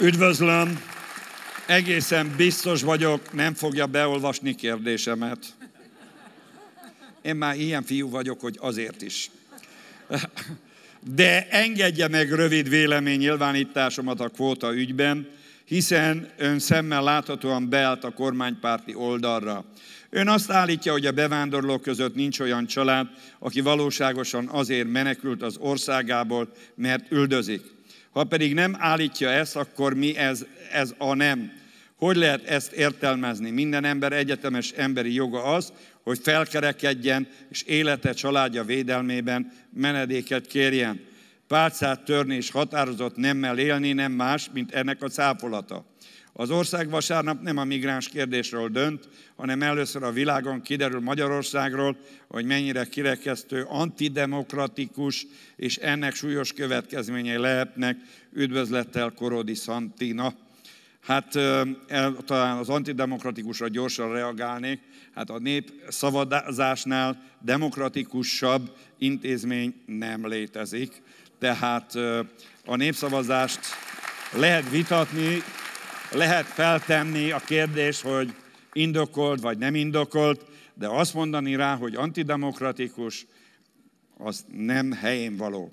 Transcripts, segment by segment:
Üdvözlöm! Egészen biztos vagyok, nem fogja beolvasni kérdésemet. Én már ilyen fiú vagyok, hogy azért is. De engedje meg rövid vélemény nyilvánításomat a kvóta ügyben, hiszen ön szemmel láthatóan beállt a kormánypárti oldalra. Ön azt állítja, hogy a bevándorlók között nincs olyan család, aki valóságosan azért menekült az országából, mert üldözik. Ha pedig nem állítja ezt, akkor mi ez, ez a nem? Hogy lehet ezt értelmezni? Minden ember egyetemes emberi joga az, hogy felkerekedjen, és élete családja védelmében menedéket kérjen. Pálcát törni és határozott nemmel élni nem más, mint ennek a cáfolata. Az ország vasárnap nem a migráns kérdésről dönt, hanem először a világon kiderül Magyarországról, hogy mennyire kirekesztő, antidemokratikus, és ennek súlyos következményei lehetnek. Üdvözlettel Korodi Szantina. Hát talán az antidemokratikusra gyorsan reagálnék. Hát a nép szavazásnál demokratikusabb intézmény nem létezik. Tehát a népszavazást lehet vitatni, lehet feltenni a kérdés, hogy indokolt vagy nem indokolt, de azt mondani rá, hogy antidemokratikus, az nem helyén való.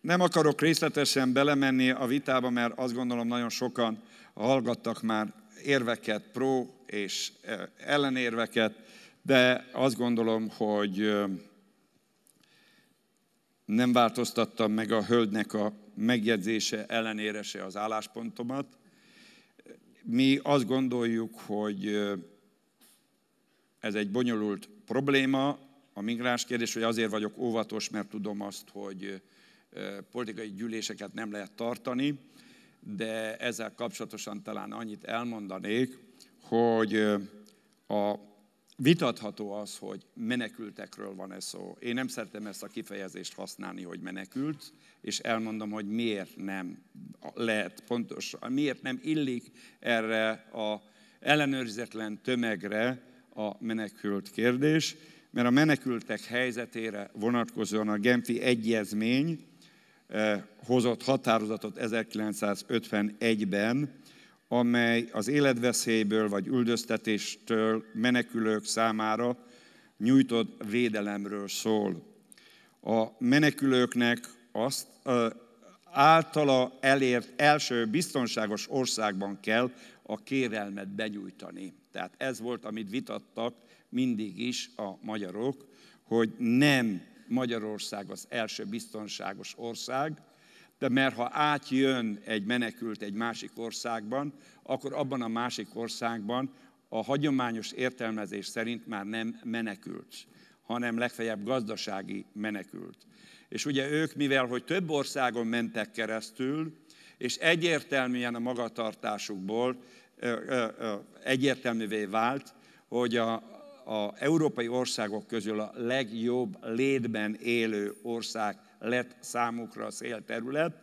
Nem akarok részletesen belemenni a vitába, mert azt gondolom nagyon sokan hallgattak már érveket, pro és ellenérveket, de azt gondolom, hogy nem változtattam meg a hölgynek a megjegyzése ellenére se az álláspontomat. Mi azt gondoljuk, hogy ez egy bonyolult probléma, a migráns kérdés, hogy azért vagyok óvatos, mert tudom azt, hogy politikai gyűléseket nem lehet tartani, de ezzel kapcsolatosan talán annyit elmondanék, hogy a vitatható az, hogy menekültekről van-e szó. Én nem szeretem ezt a kifejezést használni, hogy menekült, és elmondom, hogy miért nem lehet pontosan, miért nem illik erre a ellenőrizetlen tömegre a menekült kérdés, mert a menekültek helyzetére vonatkozóan a Genfi Egyezmény eh, hozott határozatot 1951-ben, amely az életveszélyből vagy üldöztetéstől menekülők számára nyújtott védelemről szól. A menekülőknek azt általa elért első biztonságos országban kell a kérelmet benyújtani. Tehát ez volt, amit vitattak mindig is a magyarok, hogy nem Magyarország az első biztonságos ország, de mert ha átjön egy menekült egy másik országban, akkor abban a másik országban a hagyományos értelmezés szerint már nem menekült, hanem legfeljebb gazdasági menekült. És ugye ők, mivel hogy több országon mentek keresztül, és egyértelműen a magatartásukból ö, ö, ö, egyértelművé vált, hogy a, a európai országok közül a legjobb létben élő ország lett számukra a szélterület,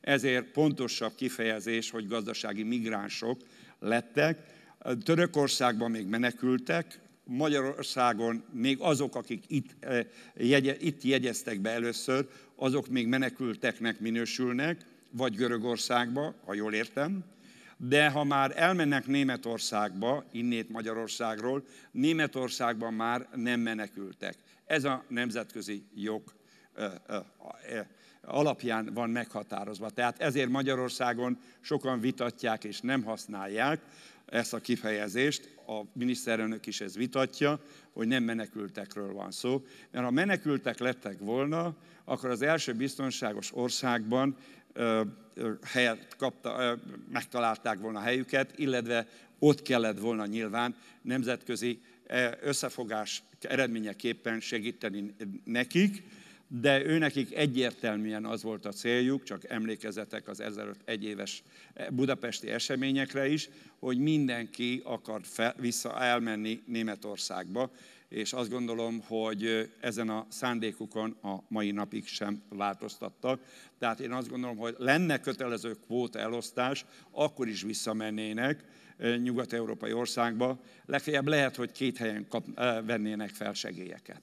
ezért pontosabb kifejezés, hogy gazdasági migránsok lettek. Törökországban még menekültek, Magyarországon még azok, akik itt, eh, jegye, itt jegyeztek be először, azok még menekülteknek minősülnek, vagy Görögországba, ha jól értem. De ha már elmennek Németországba, innét Magyarországról, Németországban már nem menekültek. Ez a nemzetközi jog alapján van meghatározva. Tehát ezért Magyarországon sokan vitatják és nem használják ezt a kifejezést, a miniszterelnök is ez vitatja, hogy nem menekültekről van szó, mert ha menekültek lettek volna, akkor az első biztonságos országban helyet kapta, megtalálták volna helyüket, illetve ott kellett volna nyilván nemzetközi összefogás eredményeképpen segíteni nekik, de őnekik egyértelműen az volt a céljuk, csak emlékezetek az ezelőtt egy éves eh, budapesti eseményekre is, hogy mindenki akar fel, vissza elmenni Németországba, és azt gondolom, hogy eh, ezen a szándékukon a mai napig sem változtattak. Tehát én azt gondolom, hogy lenne kötelező kvóta elosztás, akkor is visszamennének eh, nyugat-európai országba. Legfeljebb lehet, hogy két helyen kap, vennének fel segélyeket.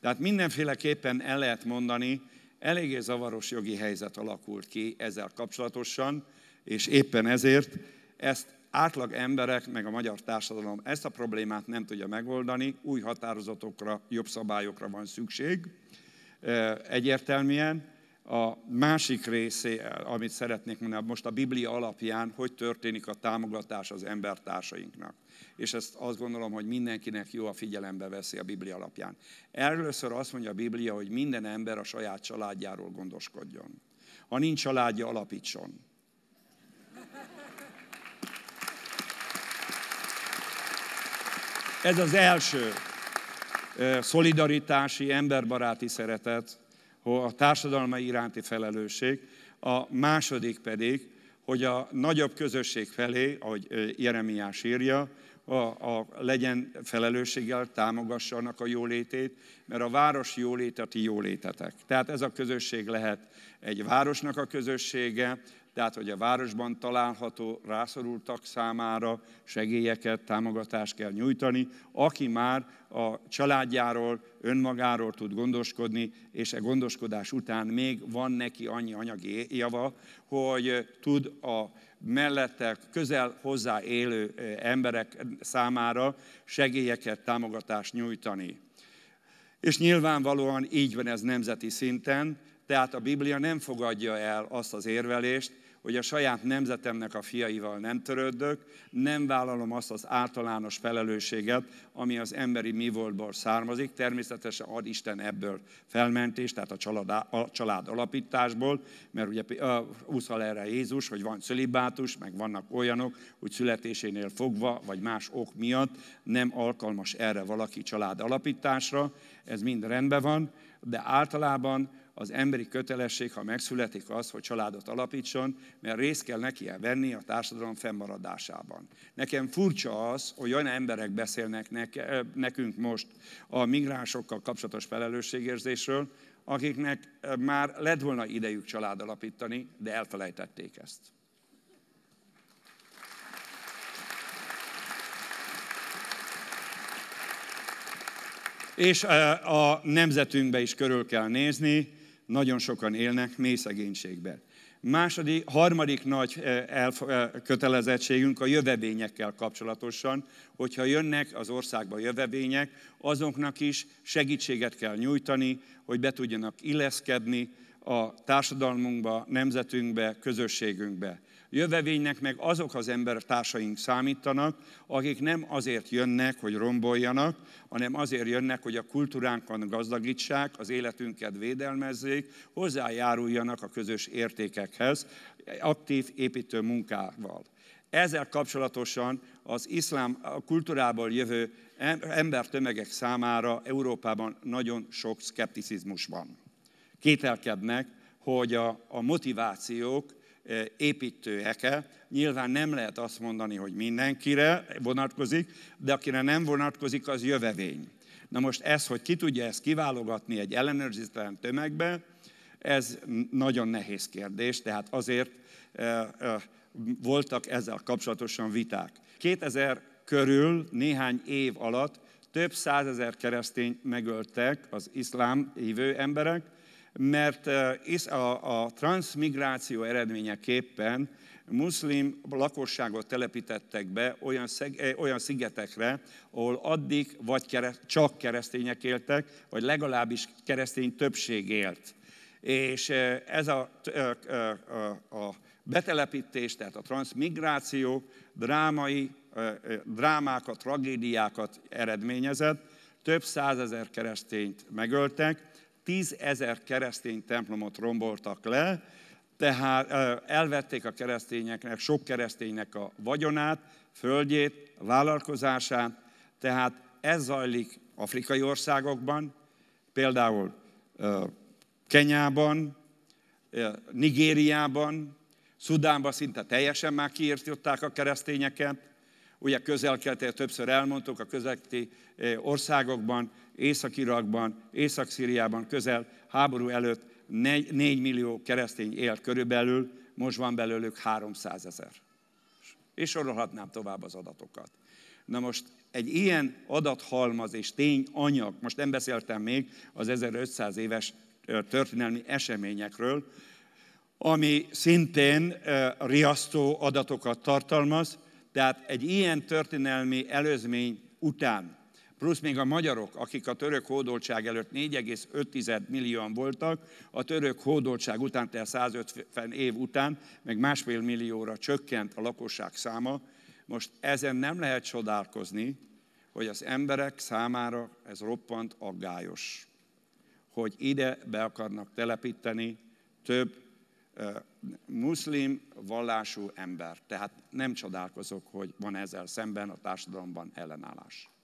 Tehát mindenféleképpen el lehet mondani, eléggé zavaros jogi helyzet alakult ki ezzel kapcsolatosan, és éppen ezért ezt átlag emberek, meg a magyar társadalom ezt a problémát nem tudja megoldani, új határozatokra, jobb szabályokra van szükség e, egyértelműen, a másik részé, amit szeretnék mondani most a Biblia alapján, hogy történik a támogatás az embertársainknak. És ezt azt gondolom, hogy mindenkinek jó a figyelembe veszi a Biblia alapján. Először azt mondja a Biblia, hogy minden ember a saját családjáról gondoskodjon. Ha nincs családja, alapítson. Ez az első szolidaritási, emberbaráti szeretet, a társadalma iránti felelősség, a második pedig, hogy a nagyobb közösség felé, ahogy Jeremiás írja, a, a, legyen felelősséggel, támogassanak a jólétét, mert a város a ti jólétetek. Tehát ez a közösség lehet egy városnak a közössége, tehát hogy a városban található rászorultak számára segélyeket, támogatást kell nyújtani, aki már a családjáról, önmagáról tud gondoskodni, és e gondoskodás után még van neki annyi anyagi java, hogy tud a mellette közel hozzá élő emberek számára segélyeket, támogatást nyújtani. És nyilvánvalóan így van ez nemzeti szinten, tehát a Biblia nem fogadja el azt az érvelést, hogy a saját nemzetemnek a fiaival nem törődök, nem vállalom azt az általános felelősséget, ami az emberi mi voltból származik. Természetesen ad Isten ebből felmentést, tehát a család, a család alapításból, mert ugye úszal erre Jézus, hogy van szölibátus, meg vannak olyanok, hogy születésénél fogva, vagy más ok miatt nem alkalmas erre valaki család alapításra, ez mind rendben van, de általában az emberi kötelesség, ha megszületik az, hogy családot alapítson, mert részt kell neki venni a társadalom fennmaradásában. Nekem furcsa az, hogy olyan emberek beszélnek nekünk most a migránsokkal kapcsolatos felelősségérzésről, akiknek már lett volna idejük család alapítani, de elfelejtették ezt. És a nemzetünkbe is körül kell nézni, nagyon sokan élnek mély szegénységben. Második, harmadik nagy eh, eh, kötelezettségünk a jövevényekkel kapcsolatosan, hogyha jönnek az országba jövevények, azoknak is segítséget kell nyújtani, hogy be tudjanak illeszkedni, a társadalmunkba, nemzetünkbe, közösségünkbe. Jövevénynek meg azok az embertársaink számítanak, akik nem azért jönnek, hogy romboljanak, hanem azért jönnek, hogy a kultúránkon gazdagítsák, az életünket védelmezzék, hozzájáruljanak a közös értékekhez, aktív építő munkával. Ezzel kapcsolatosan az iszlám a kultúrából jövő embertömegek számára Európában nagyon sok szkepticizmus van kételkednek, hogy a, a motivációk e, építőek-e. Nyilván nem lehet azt mondani, hogy mindenkire vonatkozik, de akire nem vonatkozik, az jövevény. Na most ez, hogy ki tudja ezt kiválogatni egy ellenőrzéstelen tömegbe, ez nagyon nehéz kérdés, tehát azért e, e, voltak ezzel kapcsolatosan viták. 2000 körül néhány év alatt több százezer keresztény megöltek az iszlám hívő emberek, mert a, a transmigráció eredményeképpen muszlim lakosságot telepítettek be olyan, szeg, olyan szigetekre, ahol addig vagy kereszt, csak keresztények éltek, vagy legalábbis keresztény többség élt. És ez a, a, a, a betelepítés, tehát a transmigráció drámai, drámákat, tragédiákat eredményezett, több százezer keresztényt megöltek, tízezer keresztény templomot romboltak le, tehát elvették a keresztényeknek, sok kereszténynek a vagyonát, földjét, vállalkozását, tehát ez zajlik afrikai országokban, például Kenyában, Nigériában, Szudánban szinte teljesen már kiírtották a keresztényeket, Ugye közel többször elmondtuk, a közelti eh, országokban, Észak-Irakban, Észak-Szíriában közel háború előtt 4 millió keresztény élt körülbelül, most van belőlük 300 ezer. És sorolhatnám tovább az adatokat. Na most egy ilyen adathalmaz és tényanyag, most nem beszéltem még az 1500 éves történelmi eseményekről, ami szintén eh, riasztó adatokat tartalmaz, tehát egy ilyen történelmi előzmény után, plusz még a magyarok, akik a török hódoltság előtt 4,5 millióan voltak, a török hódoltság után, tehát 150 év után, meg másfél millióra csökkent a lakosság száma, most ezen nem lehet csodálkozni, hogy az emberek számára ez roppant aggályos, hogy ide be akarnak telepíteni több muszlim vallású ember. Tehát nem csodálkozok, hogy van ezzel szemben a társadalomban ellenállás.